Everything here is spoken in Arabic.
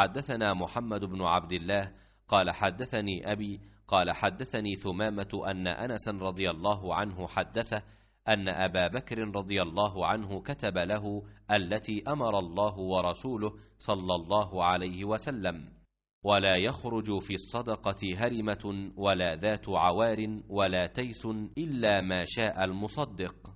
حدثنا محمد بن عبد الله قال حدثني أبي قال حدثني ثمامة أن أنس رضي الله عنه حدثه أن أبا بكر رضي الله عنه كتب له التي أمر الله ورسوله صلى الله عليه وسلم ولا يخرج في الصدقة هرمة ولا ذات عوار ولا تيس إلا ما شاء المصدق